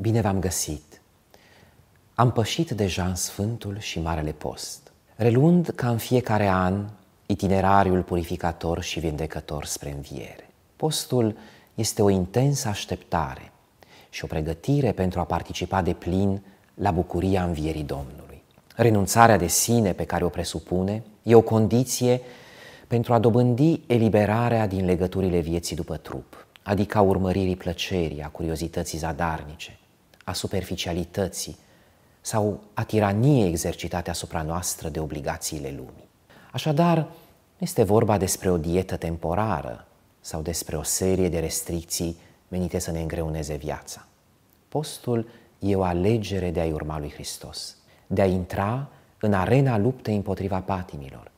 Bine v-am găsit! Am pășit deja în Sfântul și Marele Post, reluând ca în fiecare an itinerariul purificator și vindecător spre înviere. Postul este o intensă așteptare și o pregătire pentru a participa de plin la bucuria învierii Domnului. Renunțarea de sine pe care o presupune e o condiție pentru a dobândi eliberarea din legăturile vieții după trup, adică a urmăririi plăcerii, a curiozității zadarnice, a superficialității sau a tiraniei exercitate asupra noastră de obligațiile lumii. Așadar, nu este vorba despre o dietă temporară sau despre o serie de restricții menite să ne îngreuneze viața. Postul e o alegere de a-i urma lui Hristos, de a intra în arena luptei împotriva patimilor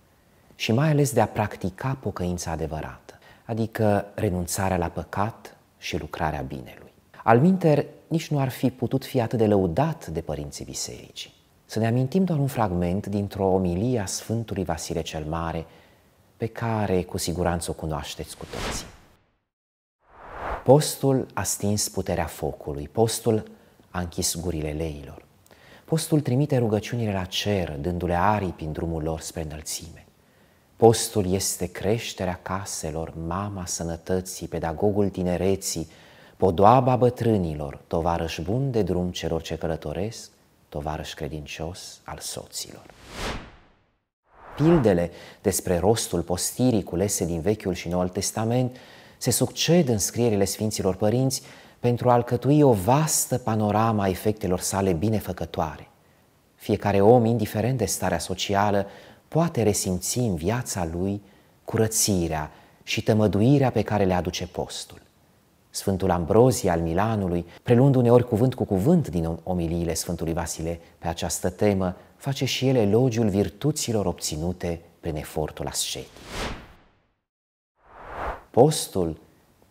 și mai ales de a practica pocăința adevărată, adică renunțarea la păcat și lucrarea binelui. Alminter nici nu ar fi putut fi atât de lăudat de părinții bisericii. Să ne amintim doar un fragment dintr-o omilie a Sfântului Vasile cel Mare, pe care cu siguranță o cunoașteți cu toții. Postul a stins puterea focului, postul a închis gurile leilor. Postul trimite rugăciunile la cer, dându-le aripi în drumul lor spre înălțime. Postul este creșterea caselor, mama sănătății, pedagogul tinereții, podoaba bătrânilor, tovarăș bun de drum celor ce călătoresc, tovarăș credincios al soților. Pildele despre rostul postirii culese din Vechiul și Noul Testament se succed în scrierile Sfinților Părinți pentru a alcătui o vastă panorama a efectelor sale binefăcătoare. Fiecare om, indiferent de starea socială, poate resimți în viața lui curățirea și tămăduirea pe care le aduce postul. Sfântul Ambrozie al Milanului, preluând uneori cuvânt cu cuvânt din omiliile Sfântului Vasile pe această temă, face și el elogiul virtuților obținute prin efortul ascetic. Postul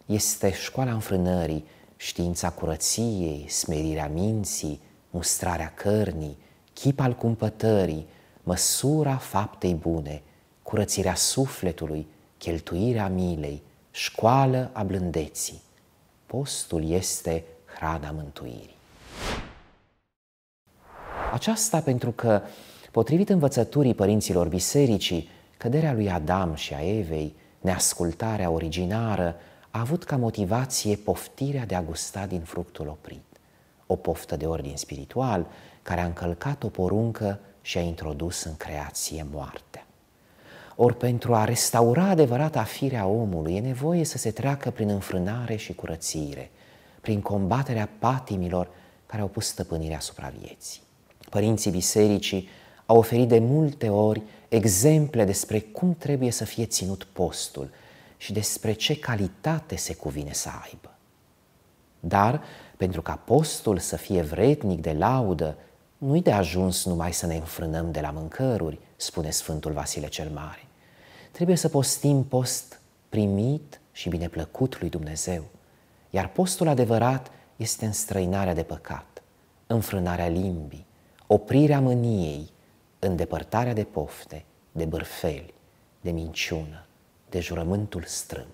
este școala înfrânării, știința curăției, smerirea minții, mustrarea cărnii, chip al cumpătării, măsura faptei bune, curățirea sufletului, cheltuirea milei, școală a blândeții. Postul este hrana mântuirii. Aceasta pentru că, potrivit învățăturii părinților bisericii, căderea lui Adam și a Evei, neascultarea originară, a avut ca motivație poftirea de a gusta din fructul oprit. O poftă de ordin spiritual care a încălcat o poruncă și a introdus în creație moartea. Ori pentru a restaura adevărata firea omului e nevoie să se treacă prin înfrânare și curățire, prin combaterea patimilor care au pus stăpânirea asupra vieții. Părinții bisericii au oferit de multe ori exemple despre cum trebuie să fie ținut postul și despre ce calitate se cuvine să aibă. Dar, pentru ca postul să fie vretnic de laudă, nu-i de ajuns numai să ne înfrânăm de la mâncăruri, spune Sfântul Vasile cel Mare trebuie să postim post primit și bineplăcut lui Dumnezeu, iar postul adevărat este înstrăinarea de păcat, înfrânarea limbii, oprirea mâniei, îndepărtarea de pofte, de bârfeli, de minciună, de jurământul strâmb.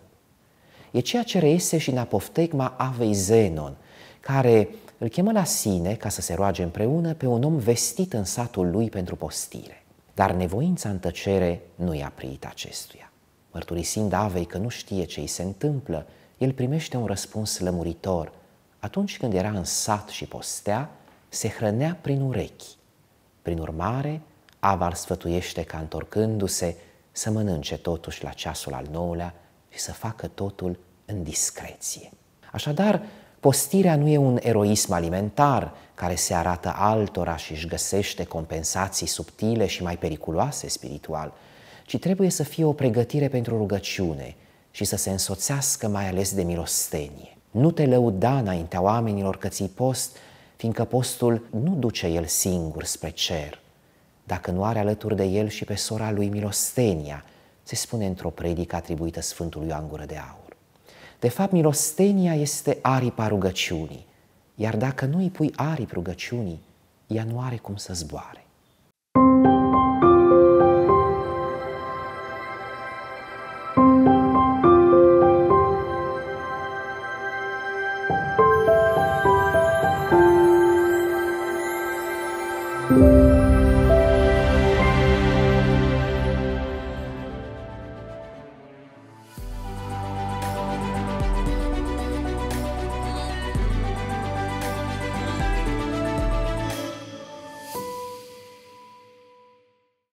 E ceea ce reiese și în apoftecma Avei Zenon, care îl chemă la sine ca să se roage împreună pe un om vestit în satul lui pentru postire. Dar nevoința în tăcere nu i-a priit acestuia. Mărturisind Avei că nu știe ce îi se întâmplă, el primește un răspuns lămuritor. Atunci când era în sat și postea, se hrănea prin urechi. Prin urmare, Ava îl sfătuiește ca întorcându-se să mănânce totuși la ceasul al nouălea și să facă totul în discreție. Așadar, Postirea nu e un eroism alimentar care se arată altora și își găsește compensații subtile și mai periculoase spiritual, ci trebuie să fie o pregătire pentru rugăciune și să se însoțească mai ales de milostenie. Nu te lăuda înaintea oamenilor că ții post, fiindcă postul nu duce el singur spre cer, dacă nu are alături de el și pe sora lui milostenia, se spune într-o predică atribuită Sfântului Angură de Aur. De fapt, milostenia este aripa rugăciunii, iar dacă nu îi pui aripi rugăciunii, ea nu are cum să zboare. thank you